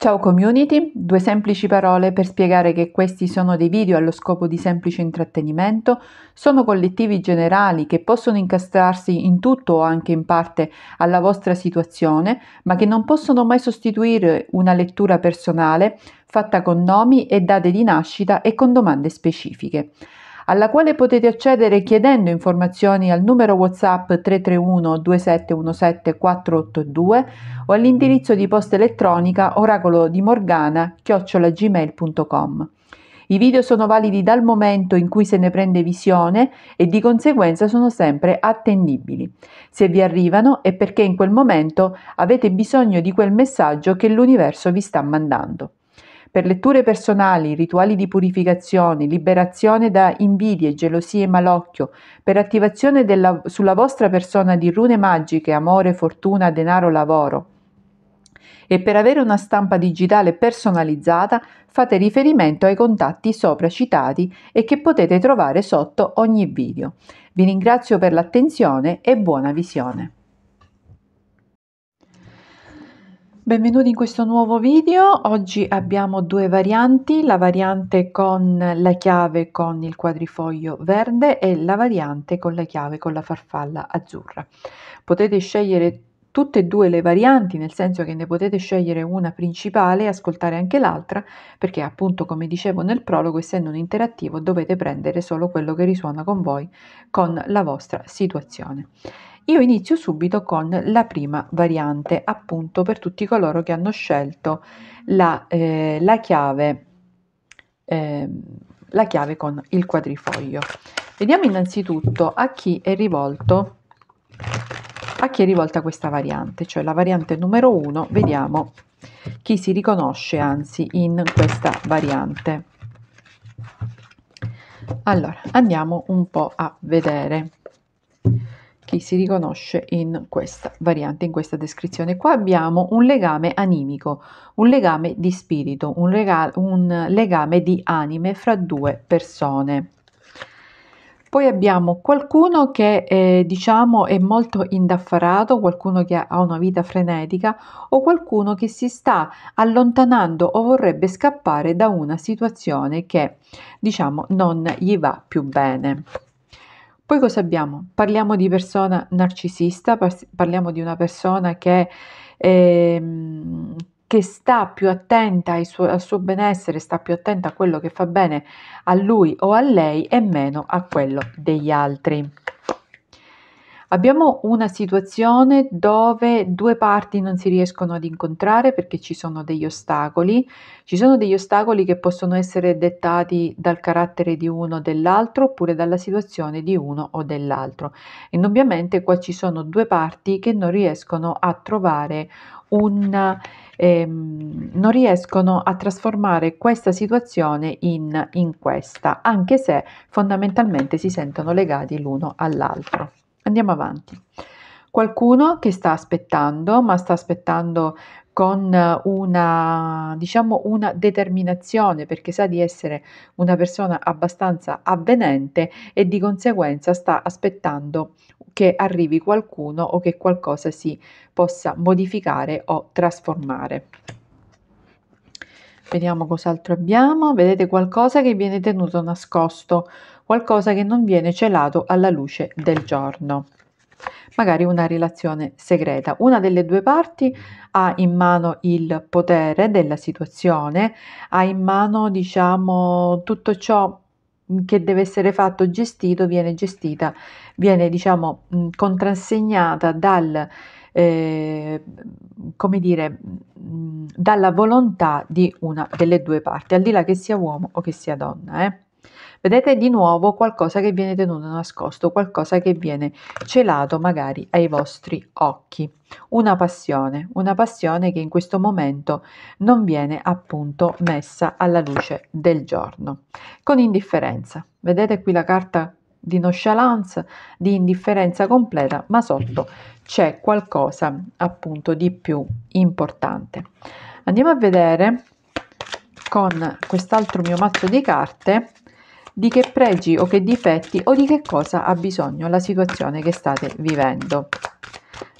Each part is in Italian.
Ciao community, due semplici parole per spiegare che questi sono dei video allo scopo di semplice intrattenimento, sono collettivi generali che possono incastrarsi in tutto o anche in parte alla vostra situazione, ma che non possono mai sostituire una lettura personale fatta con nomi e date di nascita e con domande specifiche alla quale potete accedere chiedendo informazioni al numero WhatsApp 331 2717 482 o all'indirizzo di posta elettronica oracolo di Morgana chiocciolagmail.com. I video sono validi dal momento in cui se ne prende visione e di conseguenza sono sempre attendibili. Se vi arrivano è perché in quel momento avete bisogno di quel messaggio che l'universo vi sta mandando. Per letture personali, rituali di purificazione, liberazione da invidie, gelosie e malocchio, per attivazione della, sulla vostra persona di rune magiche, amore, fortuna, denaro, lavoro. E per avere una stampa digitale personalizzata fate riferimento ai contatti sopra citati e che potete trovare sotto ogni video. Vi ringrazio per l'attenzione e buona visione. Benvenuti in questo nuovo video, oggi abbiamo due varianti, la variante con la chiave con il quadrifoglio verde e la variante con la chiave con la farfalla azzurra. Potete scegliere tutte e due le varianti, nel senso che ne potete scegliere una principale e ascoltare anche l'altra, perché appunto come dicevo nel prologo, essendo un interattivo, dovete prendere solo quello che risuona con voi, con la vostra situazione. Io inizio subito con la prima variante, appunto per tutti coloro che hanno scelto la, eh, la, chiave, eh, la chiave con il quadrifoglio. Vediamo innanzitutto a chi è rivolto a chi è rivolta questa variante? Cioè la variante numero 1, vediamo chi si riconosce anzi in questa variante. Allora, andiamo un po' a vedere chi si riconosce in questa variante, in questa descrizione. Qua abbiamo un legame animico, un legame di spirito, un, un legame di anime fra due persone. Poi abbiamo qualcuno che eh, diciamo è molto indaffarato, qualcuno che ha una vita frenetica o qualcuno che si sta allontanando o vorrebbe scappare da una situazione che diciamo non gli va più bene. Poi cosa abbiamo? Parliamo di persona narcisista, parliamo di una persona che eh, che sta più attenta suo, al suo benessere, sta più attenta a quello che fa bene a lui o a lei e meno a quello degli altri. Abbiamo una situazione dove due parti non si riescono ad incontrare perché ci sono degli ostacoli, ci sono degli ostacoli che possono essere dettati dal carattere di uno o dell'altro oppure dalla situazione di uno o dell'altro. Indubbiamente qua ci sono due parti che non riescono a trovare un... Ehm, non riescono a trasformare questa situazione in, in questa, anche se fondamentalmente si sentono legati l'uno all'altro. Andiamo avanti. Qualcuno che sta aspettando, ma sta aspettando con eh, una, diciamo, una determinazione perché sa di essere una persona abbastanza avvenente e di conseguenza sta aspettando che arrivi qualcuno o che qualcosa si possa modificare o trasformare. Vediamo cos'altro abbiamo. Vedete qualcosa che viene tenuto nascosto, qualcosa che non viene celato alla luce del giorno magari una relazione segreta. Una delle due parti ha in mano il potere della situazione, ha in mano, diciamo, tutto ciò che deve essere fatto, gestito, viene gestita, viene, diciamo, contrassegnata dal, eh, come dire, dalla volontà di una delle due parti, al di là che sia uomo o che sia donna. Eh. Vedete di nuovo qualcosa che viene tenuto nascosto, qualcosa che viene celato magari ai vostri occhi. Una passione, una passione che in questo momento non viene appunto messa alla luce del giorno. Con indifferenza. Vedete qui la carta di nonchalance, di indifferenza completa, ma sotto c'è qualcosa appunto di più importante. Andiamo a vedere con quest'altro mio mazzo di carte di che pregi o che difetti o di che cosa ha bisogno la situazione che state vivendo.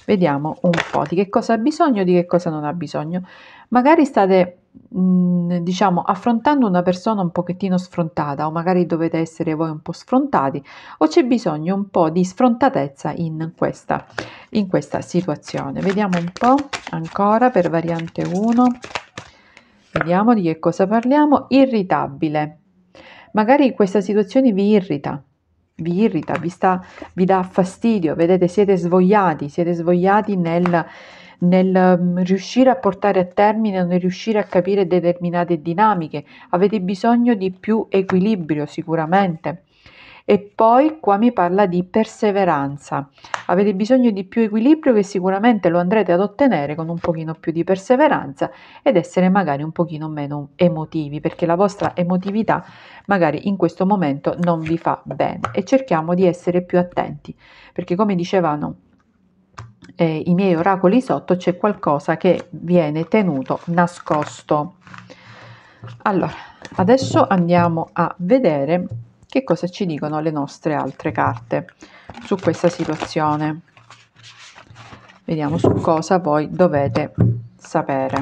Vediamo un po' di che cosa ha bisogno, e di che cosa non ha bisogno. Magari state diciamo affrontando una persona un pochettino sfrontata o magari dovete essere voi un po' sfrontati o c'è bisogno un po' di sfrontatezza in questa, in questa situazione vediamo un po' ancora per variante 1 vediamo di che cosa parliamo irritabile Magari questa situazione vi irrita, vi irrita, vi, sta, vi dà fastidio, vedete, siete svogliati, siete svogliati nel, nel mm, riuscire a portare a termine, nel riuscire a capire determinate dinamiche. Avete bisogno di più equilibrio sicuramente. E poi qua mi parla di perseveranza. Avete bisogno di più equilibrio che sicuramente lo andrete ad ottenere con un pochino più di perseveranza ed essere magari un pochino meno emotivi, perché la vostra emotività magari in questo momento non vi fa bene e cerchiamo di essere più attenti, perché come dicevano eh, i miei oracoli sotto c'è qualcosa che viene tenuto nascosto. Allora, adesso andiamo a vedere che cosa ci dicono le nostre altre carte su questa situazione? Vediamo su cosa voi dovete sapere.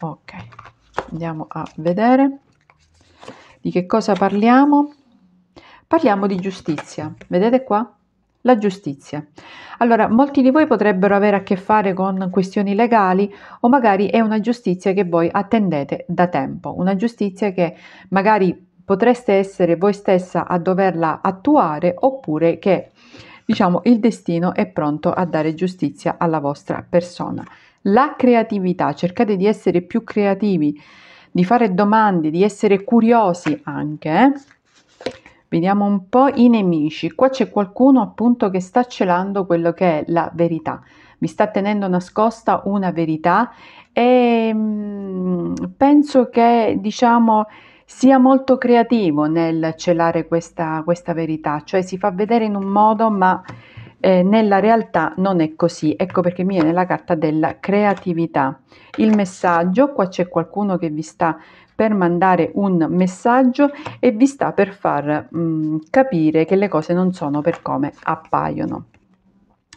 Ok, andiamo a vedere di che cosa parliamo. Parliamo di giustizia, vedete qua? La giustizia. Allora, molti di voi potrebbero avere a che fare con questioni legali o magari è una giustizia che voi attendete da tempo, una giustizia che magari potreste essere voi stessa a doverla attuare oppure che diciamo il destino è pronto a dare giustizia alla vostra persona. La creatività, cercate di essere più creativi, di fare domande, di essere curiosi anche. Eh? Vediamo un po' i nemici. Qua c'è qualcuno appunto che sta celando quello che è la verità. Mi sta tenendo nascosta una verità e mh, mm, penso che diciamo sia molto creativo nel celare questa, questa verità, cioè si fa vedere in un modo ma eh, nella realtà non è così, ecco perché mi viene la carta della creatività. Il messaggio, qua c'è qualcuno che vi sta per mandare un messaggio e vi sta per far mh, mm, capire che le cose non sono per come appaiono.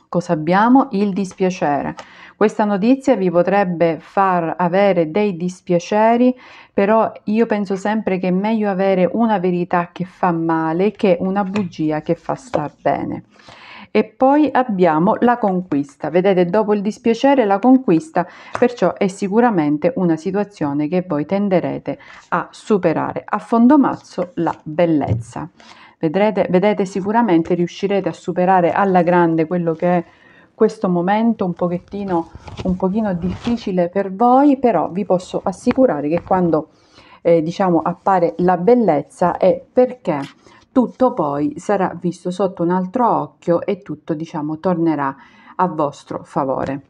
Cosa abbiamo? Il dispiacere. Questa notizia vi potrebbe far avere dei dispiaceri, però io penso sempre che è meglio avere una verità che fa male che una bugia che fa star bene e poi abbiamo la conquista. Vedete, dopo il dispiacere la conquista, perciò è sicuramente una situazione che voi tenderete a superare. A fondo mazzo la bellezza. Vedrete, vedete, sicuramente riuscirete a superare alla grande quello che è questo momento un pochettino, un pochino difficile per voi, però vi posso assicurare che quando eh, diciamo appare la bellezza è perché tutto poi sarà visto sotto un altro occhio e tutto diciamo tornerà a vostro favore.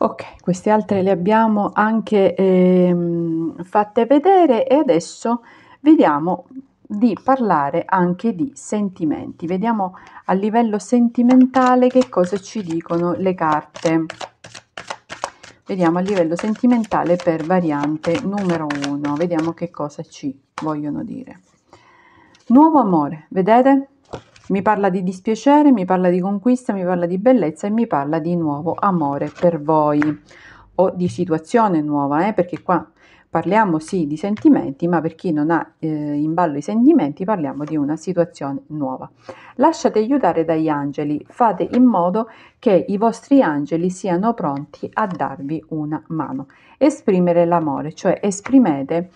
Ok, queste altre le abbiamo anche ehm, fatte vedere e adesso vediamo di parlare anche di sentimenti. Vediamo a livello sentimentale che cosa ci dicono le carte. Vediamo a livello sentimentale per variante numero 1, vediamo che cosa ci vogliono dire. Nuovo amore, vedete? Mi parla di dispiacere, mi parla di conquista, mi parla di bellezza e mi parla di nuovo amore per voi o di situazione nuova, eh? perché qua parliamo sì di sentimenti, ma per chi non ha eh, in ballo i sentimenti parliamo di una situazione nuova. Lasciate aiutare dagli angeli, fate in modo che i vostri angeli siano pronti a darvi una mano. Esprimere l'amore, cioè esprimete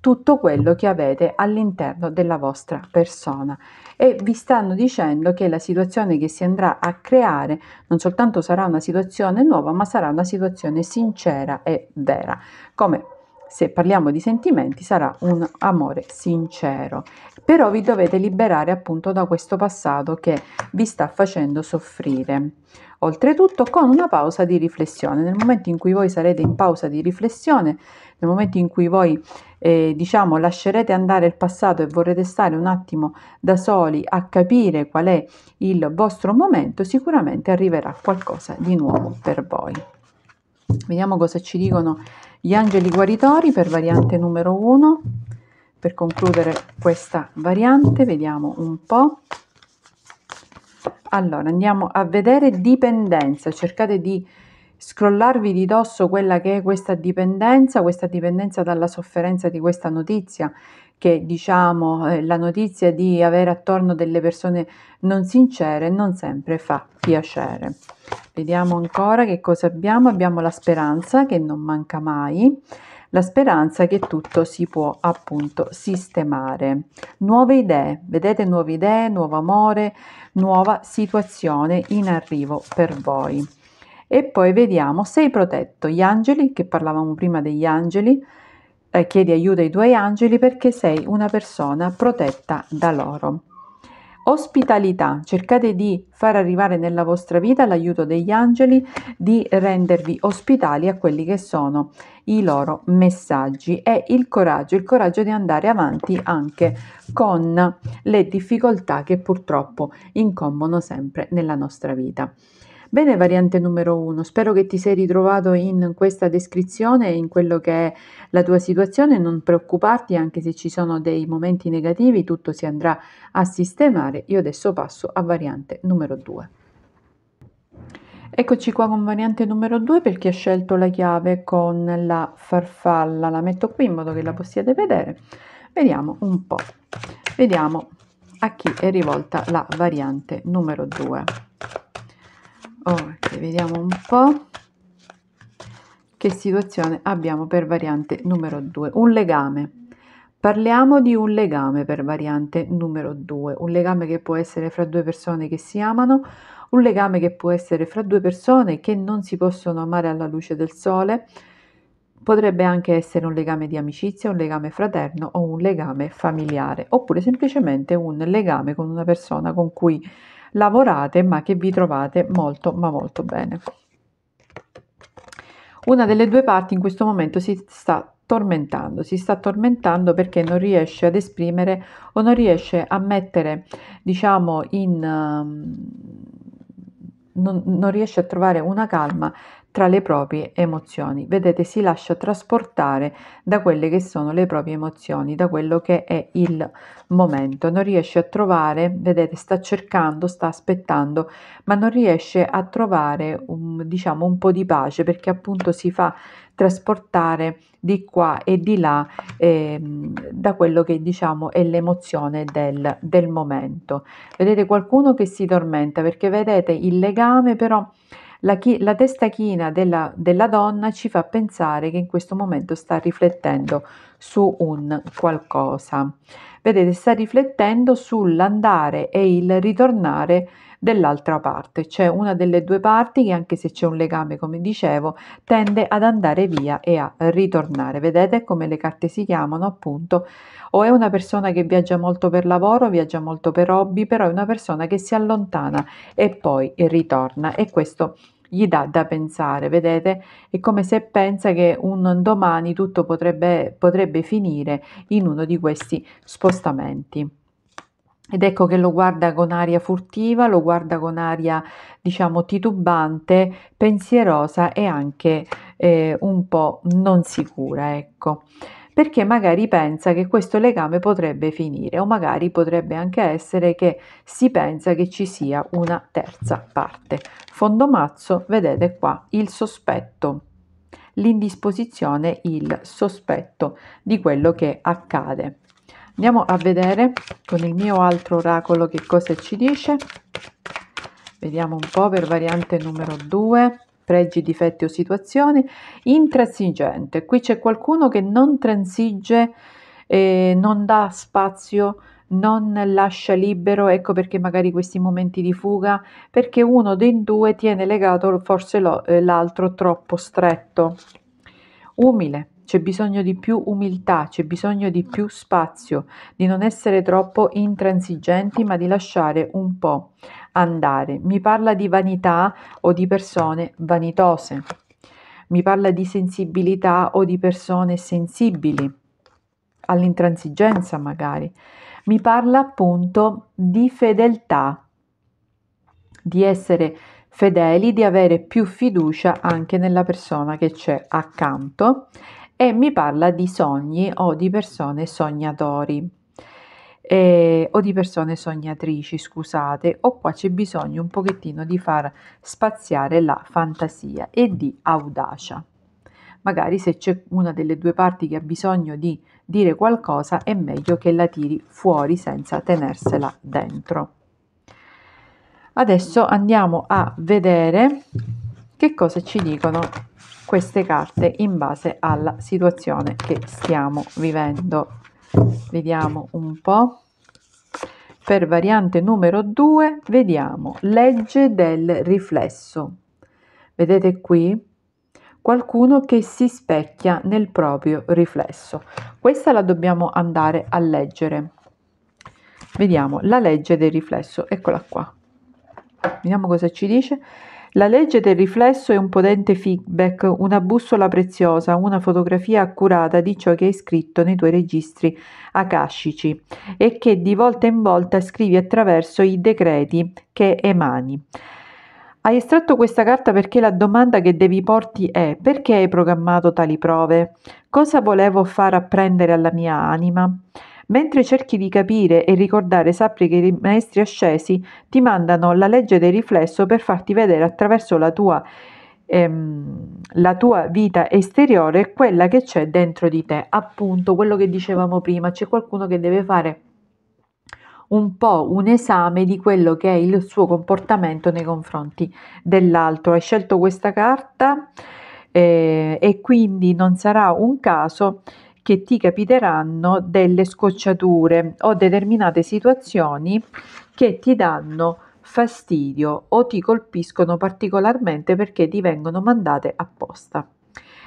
tutto quello che avete all'interno della vostra persona e vi stanno dicendo che la situazione che si andrà a creare non soltanto sarà una situazione nuova, ma sarà una situazione sincera e vera. Come se parliamo di sentimenti, sarà un amore sincero. Però vi dovete liberare appunto da questo passato che vi sta facendo soffrire. Oltretutto con una pausa di riflessione. Nel momento in cui voi sarete in pausa di riflessione, nel momento in cui voi eh, diciamo, lascerete andare il passato e vorrete stare un attimo da soli a capire qual è il vostro momento, sicuramente arriverà qualcosa di nuovo per voi. Vediamo cosa ci dicono gli angeli guaritori per variante numero 1. Per concludere questa variante, vediamo un po'. Allora, andiamo a vedere dipendenza. Cercate di scrollarvi di dosso quella che è questa dipendenza, questa dipendenza dalla sofferenza di questa notizia, che diciamo eh, la notizia di avere attorno delle persone non sincere non sempre fa piacere. Vediamo ancora che cosa abbiamo. Abbiamo la speranza che non manca mai la speranza che tutto si può appunto sistemare. Nuove idee, vedete nuove idee, nuovo amore, nuova situazione in arrivo per voi. E poi vediamo sei protetto, gli angeli, che parlavamo prima degli angeli, eh, chiedi aiuto ai tuoi angeli perché sei una persona protetta da loro. Ospitalità, cercate di far arrivare nella vostra vita l'aiuto degli angeli, di rendervi ospitali a quelli che sono i loro messaggi e il coraggio, il coraggio di andare avanti anche con le difficoltà che purtroppo incombono sempre nella nostra vita. Bene variante numero uno, spero che ti sei ritrovato in questa descrizione e in quello che è la tua situazione, non preoccuparti anche se ci sono dei momenti negativi, tutto si andrà a sistemare. Io adesso passo a variante numero due. Eccoci qua con variante numero 2 per chi ha scelto la chiave con la farfalla. La metto qui in modo che la possiate vedere. Vediamo un po'. Vediamo a chi è rivolta la variante numero 2 ok oh, vediamo un po che situazione abbiamo per variante numero 2 un legame Parliamo di un legame per variante numero 2, un legame che può essere fra due persone che si amano, un legame che può essere fra due persone che non si possono amare alla luce del sole, potrebbe anche essere un legame di amicizia, un legame fraterno o un legame familiare, oppure semplicemente un legame con una persona con cui lavorate ma che vi trovate molto ma molto bene. Una delle due parti in questo momento si sta tormentando, si sta tormentando perché non riesce ad esprimere o non riesce a mettere, diciamo, in... Um, non, non riesce a trovare una calma tra le proprie emozioni. Vedete, si lascia trasportare da quelle che sono le proprie emozioni, da quello che è il momento. Non riesce a trovare, vedete, sta cercando, sta aspettando, ma non riesce a trovare un, diciamo, un po' di pace perché appunto si fa trasportare di qua e di là eh, da quello che diciamo è l'emozione del, del momento. Vedete qualcuno che si tormenta perché vedete il legame però la, chi- la testa china della, della donna ci fa pensare che in questo momento sta riflettendo su un qualcosa. Vedete, sta riflettendo sull'andare e il ritornare dell'altra parte, cioè una delle due parti che anche se c'è un legame, come dicevo, tende ad andare via e a ritornare. Vedete come le carte si chiamano appunto? O è una persona che viaggia molto per lavoro, viaggia molto per hobby, però è una persona che si allontana e poi ritorna e questo gli dà da pensare, vedete? È come se pensa che un domani tutto potrebbe, potrebbe finire in uno di questi spostamenti. Ed ecco che lo guarda con aria furtiva, lo guarda con aria, diciamo, titubante, pensierosa e anche eh, un po' non sicura, ecco perché magari pensa che questo legame potrebbe finire o magari potrebbe anche essere che si pensa che ci sia una terza parte. Fondo mazzo, vedete qua, il sospetto, l'indisposizione, il sospetto di quello che accade. Andiamo a vedere con il mio altro oracolo che cosa ci dice. Vediamo un po' per variante numero 2 pregi, difetti o situazioni, intransigente. Qui c'è qualcuno che non transige, eh, non dà spazio, non lascia libero, ecco perché magari questi momenti di fuga, perché uno dei due tiene legato forse lo, eh, l'altro troppo stretto. Umile, c'è bisogno di più umiltà, c'è bisogno di più spazio, di non essere troppo intransigenti ma di lasciare un po' andare. Mi parla di vanità o di persone vanitose, mi parla di sensibilità o di persone sensibili all'intransigenza magari, mi parla appunto di fedeltà, di essere fedeli, di avere più fiducia anche nella persona che c'è accanto e mi parla di sogni o di persone sognatori. Eh, o di persone sognatrici, scusate, o qua c'è bisogno un pochettino di far spaziare la fantasia e di audacia. Magari se c'è una delle due parti che ha bisogno di dire qualcosa, è meglio che la tiri fuori senza tenersela dentro. Adesso andiamo a vedere che cosa ci dicono queste carte in base alla situazione che stiamo vivendo. Vediamo un po'. Per variante numero 2 vediamo legge del riflesso. Vedete qui? Qualcuno che si specchia nel proprio riflesso. Questa la dobbiamo andare a leggere. Vediamo la legge del riflesso, eccola qua. Vediamo cosa ci dice. La legge del riflesso è un potente feedback, una bussola preziosa, una fotografia accurata di ciò che hai scritto nei tuoi registri akashici e che di volta in volta scrivi attraverso i decreti che emani. Hai estratto questa carta perché la domanda che devi porti è perché hai programmato tali prove? Cosa volevo far apprendere alla mia anima? Mentre cerchi di capire e ricordare, sappi che i maestri ascesi ti mandano la legge del riflesso per farti vedere attraverso la tua, ehm, la tua vita esteriore quella che c'è dentro di te. Appunto, quello che dicevamo prima, c'è qualcuno che deve fare un po' un esame di quello che è il suo comportamento nei confronti dell'altro. Hai scelto questa carta eh, e quindi non sarà un caso che ti capiteranno delle scocciature o determinate situazioni che ti danno fastidio o ti colpiscono particolarmente perché ti vengono mandate apposta.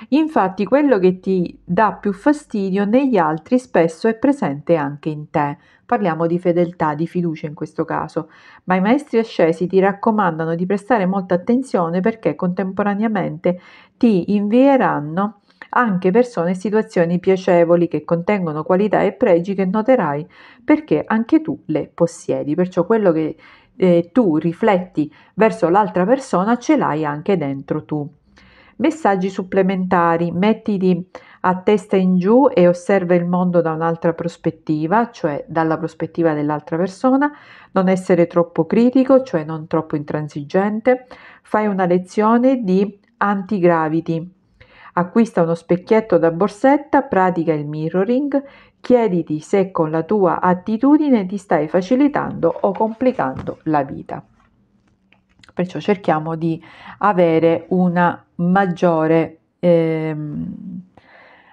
Infatti quello che ti dà più fastidio negli altri spesso è presente anche in te. Parliamo di fedeltà, di fiducia in questo caso, ma i maestri ascesi ti raccomandano di prestare molta attenzione perché contemporaneamente ti invieranno anche persone e situazioni piacevoli che contengono qualità e pregi che noterai perché anche tu le possiedi. Perciò quello che eh, tu rifletti verso l'altra persona ce l'hai anche dentro tu. Messaggi supplementari, mettiti a testa in giù e osserva il mondo da un'altra prospettiva, cioè dalla prospettiva dell'altra persona, non essere troppo critico, cioè non troppo intransigente, fai una lezione di antigravity, acquista uno specchietto da borsetta, pratica il mirroring, chiediti se con la tua attitudine ti stai facilitando o complicando la vita. Perciò cerchiamo di avere una maggiore ehm,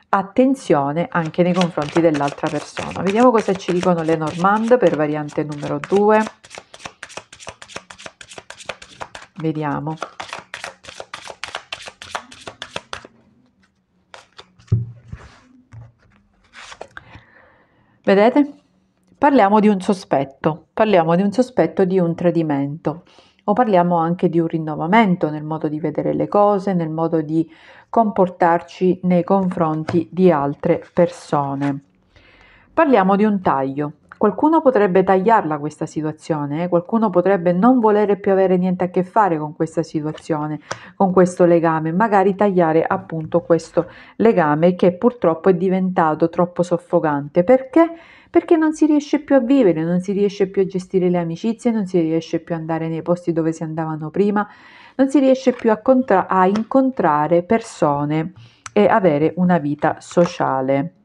attenzione anche nei confronti dell'altra persona. Vediamo cosa ci dicono le Normand per variante numero 2. Vediamo. Vedete? Parliamo di un sospetto, parliamo di un sospetto di un tradimento o parliamo anche di un rinnovamento nel modo di vedere le cose, nel modo di comportarci nei confronti di altre persone. Parliamo di un taglio, Qualcuno potrebbe tagliarla questa situazione, eh? qualcuno potrebbe non volere più avere niente a che fare con questa situazione, con questo legame, magari tagliare appunto questo legame che purtroppo è diventato troppo soffocante. Perché? perché non si riesce più a vivere, non si riesce più a gestire le amicizie, non si riesce più ad andare nei posti dove si andavano prima, non si riesce più a, contra- a incontrare persone e avere una vita sociale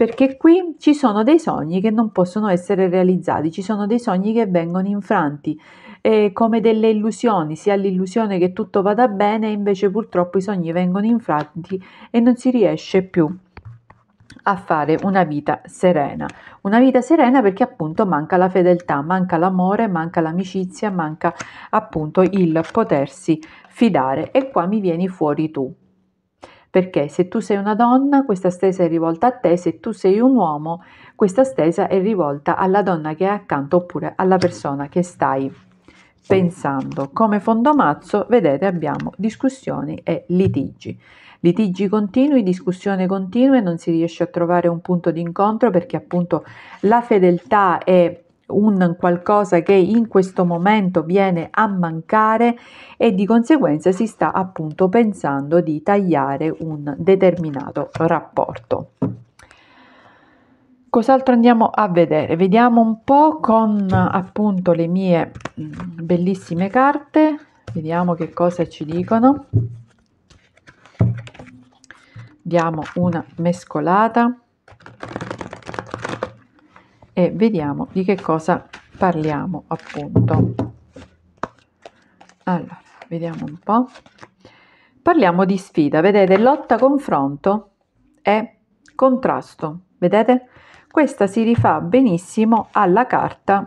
perché qui ci sono dei sogni che non possono essere realizzati, ci sono dei sogni che vengono infranti, eh, come delle illusioni, si ha l'illusione che tutto vada bene, invece purtroppo i sogni vengono infranti e non si riesce più a fare una vita serena. Una vita serena perché appunto manca la fedeltà, manca l'amore, manca l'amicizia, manca appunto il potersi fidare e qua mi vieni fuori tu perché se tu sei una donna questa stesa è rivolta a te, se tu sei un uomo questa stesa è rivolta alla donna che è accanto oppure alla persona che stai pensando. Come fondomazzo, vedete, abbiamo discussioni e litigi. Litigi continui, discussioni continue, non si riesce a trovare un punto di incontro perché appunto la fedeltà è un qualcosa che in questo momento viene a mancare e di conseguenza si sta appunto pensando di tagliare un determinato rapporto. Cos'altro andiamo a vedere? Vediamo un po' con appunto le mie mm, bellissime carte, vediamo che cosa ci dicono. Diamo una mescolata e vediamo di che cosa parliamo appunto. Allora, vediamo un po'. Parliamo di sfida, vedete, lotta, confronto e contrasto, vedete? Questa si rifà benissimo alla carta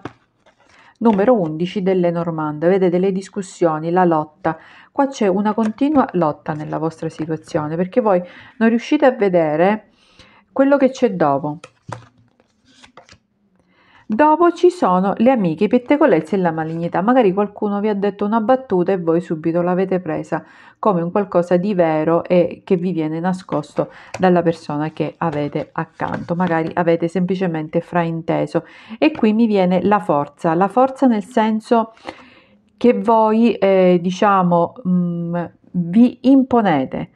numero 11 delle Normande, vedete le discussioni, la lotta. Qua c'è una continua lotta nella vostra situazione perché voi non riuscite a vedere quello che c'è dopo, Dopo ci sono le amiche, i pettegolezzi e la malignità. Magari qualcuno vi ha detto una battuta e voi subito l'avete presa come un qualcosa di vero e che vi viene nascosto dalla persona che avete accanto. Magari avete semplicemente frainteso. E qui mi viene la forza, la forza nel senso che voi, eh, diciamo, mh, mm, vi imponete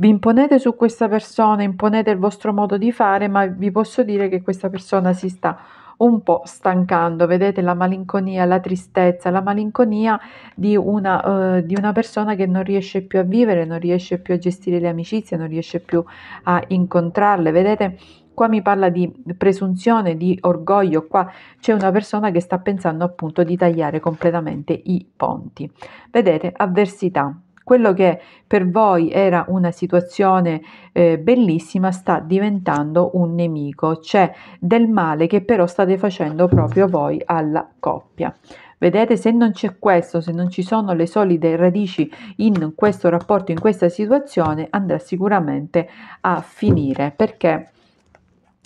vi imponete su questa persona, imponete il vostro modo di fare, ma vi posso dire che questa persona si sta un po' stancando, vedete la malinconia, la tristezza, la malinconia di una, eh, di una persona che non riesce più a vivere, non riesce più a gestire le amicizie, non riesce più a incontrarle, vedete? Qua mi parla di presunzione, di orgoglio, qua c'è una persona che sta pensando appunto di tagliare completamente i ponti. Vedete, avversità, quello che per voi era una situazione eh, bellissima sta diventando un nemico, cioè del male che però state facendo proprio voi alla coppia. Vedete, se non c'è questo, se non ci sono le solide radici in questo rapporto, in questa situazione, andrà sicuramente a finire perché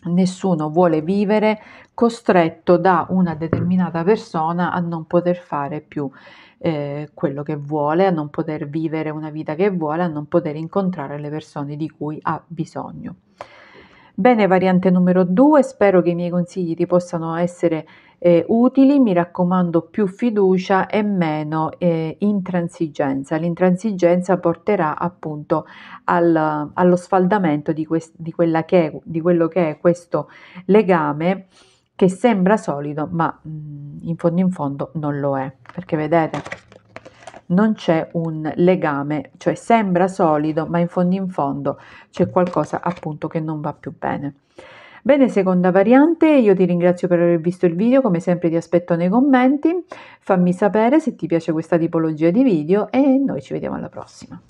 nessuno vuole vivere costretto da una determinata persona a non poter fare più eh, quello che vuole, a non poter vivere una vita che vuole, a non poter incontrare le persone di cui ha bisogno. Bene, variante numero due, spero che i miei consigli ti possano essere eh, utili, mi raccomando più fiducia e meno eh, intransigenza. L'intransigenza porterà appunto al, allo sfaldamento di, quest, di, che è, di quello che è questo legame che sembra solido ma mm, in fondo in fondo non lo è, perché vedete non c'è un legame, cioè sembra solido ma in fondo in fondo c'è qualcosa appunto che non va più bene. Bene, seconda variante, io ti ringrazio per aver visto il video, come sempre ti aspetto nei commenti, fammi sapere se ti piace questa tipologia di video e noi ci vediamo alla prossima.